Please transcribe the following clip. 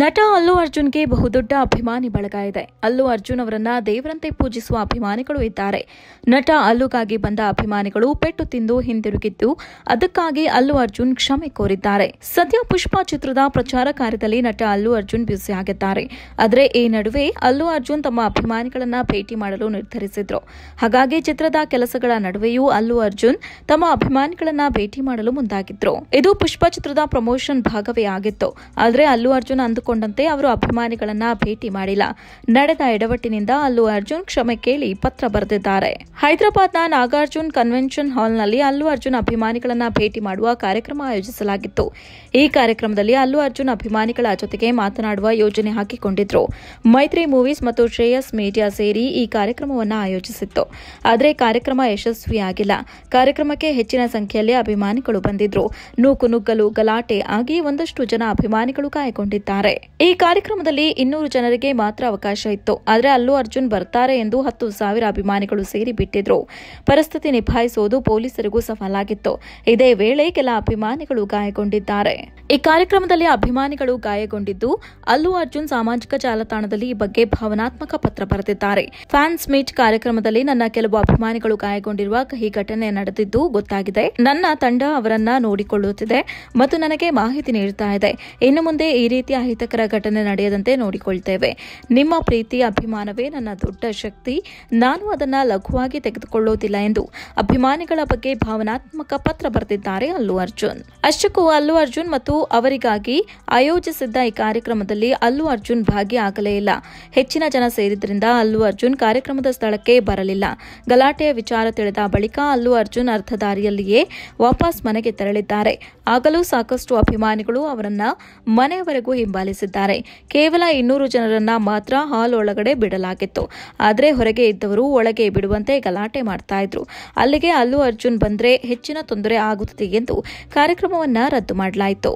ನಟ ಅಲ್ಲು ಅರ್ಜುನ್ಗೆ ಬಹುದೊಡ್ಡ ಅಭಿಮಾನಿ ಬಳಗ ಇದೆ ಅಲ್ಲು ಅರ್ಜುನ್ ಅವರನ್ನ ದೇವರಂತೆ ಪೂಜಿಸುವ ಅಭಿಮಾನಿಗಳು ಇದ್ದಾರೆ ನಟ ಅಲ್ಲುಗಾಗಿ ಬಂದ ಅಭಿಮಾನಿಗಳು ಪೆಟ್ಟು ತಿಂದು ಹಿಂದಿರುಗಿದ್ದು ಅದಕ್ಕಾಗಿ ಅಲ್ಲು ಅರ್ಜುನ್ ಕ್ಷಮೆ ಕೋರಿದ್ದಾರೆ ಸದ್ಯ ಪುಷ್ಪ ಚಿತ್ರದ ಪ್ರಚಾರ ಕಾರ್ಯದಲ್ಲಿ ನಟ ಅಲ್ಲು ಅರ್ಜುನ್ ಆಗಿದ್ದಾರೆ ಆದರೆ ಈ ನಡುವೆ ಅಲ್ಲು ಅರ್ಜುನ್ ತಮ್ಮ ಅಭಿಮಾನಿಗಳನ್ನ ಭೇಟಿ ಮಾಡಲು ನಿರ್ಧರಿಸಿದ್ರು ಹಾಗಾಗಿ ಚಿತ್ರದ ಕೆಲಸಗಳ ನಡುವೆಯೂ ಅಲ್ಲು ಅರ್ಜುನ್ ತಮ್ಮ ಅಭಿಮಾನಿಗಳನ್ನ ಭೇಟಿ ಮಾಡಲು ಮುಂದಾಗಿದ್ರು ಇದು ಪುಷ್ಪ ಚಿತ್ರದ ಪ್ರಮೋಷನ್ ಭಾಗವೇ ಆಗಿತ್ತು ಆದರೆ ಅಲ್ಲು ಅರ್ಜುನ್ ಅಂದುಕೊಂಡಂತೆ ಅವರು ಅಭಿಮಾನಿಗಳನ್ನ ಭೇಟಿ ಮಾಡಿಲ್ಲ ನಡೆದ ಎಡವಟ್ಟಿನಿಂದ ಅಲ್ಲು ಅರ್ಜುನ್ ಕ್ಷಮೆ ಕೇಳಿ ಪತ್ರ ಬರೆದಿದ್ದಾರೆ ಹೈದರಾಬಾದ್ನ ನಾಗಾರ್ಜುನ್ ಕನ್ವೆನ್ಷನ್ ಹಾಲ್ನಲ್ಲಿ ಅಲ್ಲು ಅರ್ಜುನ್ ಅಭಿಮಾನಿಗಳನ್ನ ಭೇಟಿ ಮಾಡುವ ಕಾರ್ಯಕ್ರಮ ಆಯೋಜಿಸಲಾಗಿತ್ತು ಈ ಕಾರ್ಯಕ್ರಮದಲ್ಲಿ ಅಲ್ಲು ಅರ್ಜುನ್ ಅಭಿಮಾನಿಗಳ ಜೊತೆಗೆ ಮಾತನಾಡುವ ಯೋಜನೆ ಹಾಕಿಕೊಂಡಿದ್ರು ಮೈತ್ರಿ ಮೂವೀಸ್ ಮತ್ತು ಶ್ರೇಯಸ್ ಮೀಡಿಯಾ ಸೇರಿ ಈ ಕಾರ್ಯಕ್ರಮವನ್ನು ಆಯೋಜಿಸಿತ್ತು ಆದರೆ ಕಾರ್ಯಕ್ರಮ ಯಶಸ್ವಿಯಾಗಿಲ್ಲ ಕಾರ್ಯಕ್ರಮಕ್ಕೆ ಹೆಚ್ಚಿನ ಸಂಖ್ಯೆಯಲ್ಲಿ ಅಭಿಮಾನಿಗಳು ಬಂದಿದ್ರು ನೂಕು ನುಗ್ಗಲು ಗಲಾಟೆ ಆಗಿ ಒಂದಷ್ಟು ಜನ ಅಭಿಮಾನಿಗಳು ಗಾಯಗೊಂಡಿದ್ದಾರೆ ಹೇಳಿದ್ದಾರೆ ಈ ಕಾರ್ಯಕ್ರಮದಲ್ಲಿ ಇನ್ನೂರು ಜನರಿಗೆ ಮಾತ್ರ ಅವಕಾಶ ಇತ್ತು ಆದರೆ ಅಲ್ಲು ಅರ್ಜುನ್ ಬರ್ತಾರೆ ಎಂದು ಹತ್ತು ಸಾವಿರ ಅಭಿಮಾನಿಗಳು ಸೇರಿ ಬಿಟ್ಟಿದ್ರು ಪರಿಸ್ಥಿತಿ ನಿಭಾಯಿಸುವುದು ಪೊಲೀಸರಿಗೂ ಸವಾಲಾಗಿತ್ತು ಇದೇ ವೇಳೆ ಕೆಲ ಅಭಿಮಾನಿಗಳು ಗಾಯಗೊಂಡಿದ್ದಾರೆ ಈ ಕಾರ್ಯಕ್ರಮದಲ್ಲಿ ಅಭಿಮಾನಿಗಳು ಗಾಯಗೊಂಡಿದ್ದು ಅಲ್ಲು ಅರ್ಜುನ್ ಸಾಮಾಜಿಕ ಜಾಲತಾಣದಲ್ಲಿ ಈ ಬಗ್ಗೆ ಭಾವನಾತ್ಮಕ ಪತ್ರ ಬರೆದಿದ್ದಾರೆ ಫ್ಯಾನ್ಸ್ ಮೀಟ್ ಕಾರ್ಯಕ್ರಮದಲ್ಲಿ ನನ್ನ ಕೆಲವು ಅಭಿಮಾನಿಗಳು ಗಾಯಗೊಂಡಿರುವ ಈ ಘಟನೆ ನಡೆದಿದ್ದು ಗೊತ್ತಾಗಿದೆ ನನ್ನ ತಂಡ ಅವರನ್ನ ನೋಡಿಕೊಳ್ಳುತ್ತಿದೆ ಮತ್ತು ನನಗೆ ಮಾಹಿತಿ ನೀಡುತ್ತಾ ಇದೆ ಇನ್ನು ಮುಂದೆ ಈ ರೀತಿಯ ಅಹಿತಕರ ಘಟನೆ ನಡೆಯದಂತೆ ನೋಡಿಕೊಳ್ತೇವೆ ನಿಮ್ಮ ಪ್ರೀತಿ ಅಭಿಮಾನವೇ ನನ್ನ ದೊಡ್ಡ ಶಕ್ತಿ ನಾನು ಅದನ್ನು ಲಘುವಾಗಿ ತೆಗೆದುಕೊಳ್ಳೋದಿಲ್ಲ ಎಂದು ಅಭಿಮಾನಿಗಳ ಬಗ್ಗೆ ಭಾವನಾತ್ಮಕ ಪತ್ರ ಬರೆದಿದ್ದಾರೆ ಅಲ್ಲು ಅರ್ಜುನ್ ಅಷ್ಟಕ್ಕೂ ಅಲ್ಲು ಅರ್ಜುನ್ ಮತ್ತು ಅವರಿಗಾಗಿ ಆಯೋಜಿಸಿದ್ದ ಈ ಕಾರ್ಯಕ್ರಮದಲ್ಲಿ ಅಲ್ಲು ಅರ್ಜುನ್ ಭಾಗಿಯಾಗಲೇ ಇಲ್ಲ ಹೆಚ್ಚಿನ ಜನ ಸೇರಿದ್ರಿಂದ ಅಲ್ಲು ಅರ್ಜುನ್ ಕಾರ್ಯಕ್ರಮದ ಸ್ಥಳಕ್ಕೆ ಬರಲಿಲ್ಲ ಗಲಾಟೆಯ ವಿಚಾರ ತಿಳಿದ ಬಳಿಕ ಅಲ್ಲು ಅರ್ಜುನ್ ಅರ್ಧ ದಾರಿಯಲ್ಲಿಯೇ ವಾಪಸ್ ಮನೆಗೆ ತೆರಳಿದ್ದಾರೆ ಆಗಲೂ ಸಾಕಷ್ಟು ಅಭಿಮಾನಿಗಳು ಅವರನ್ನ ಮನೆಯವರೆಗೂ ಹಿಂಬಾಲ ಕೇವಲ ಇನ್ನೂರು ಜನರನ್ನ ಮಾತ್ರ ಹಾಲ್ ಒಳಗಡೆ ಬಿಡಲಾಗಿತ್ತು ಆದರೆ ಹೊರಗೆ ಇದ್ದವರು ಒಳಗೆ ಬಿಡುವಂತೆ ಗಲಾಟೆ ಮಾಡ್ತಾ ಇದ್ರು ಅಲ್ಲಿಗೆ ಅಲ್ಲು ಅರ್ಜುನ್ ಬಂದ್ರೆ ಹೆಚ್ಚಿನ ತೊಂದರೆ ಆಗುತ್ತದೆ ಎಂದು ಕಾರ್ಯಕ್ರಮವನ್ನ ರದ್ದು ಮಾಡಲಾಯಿತು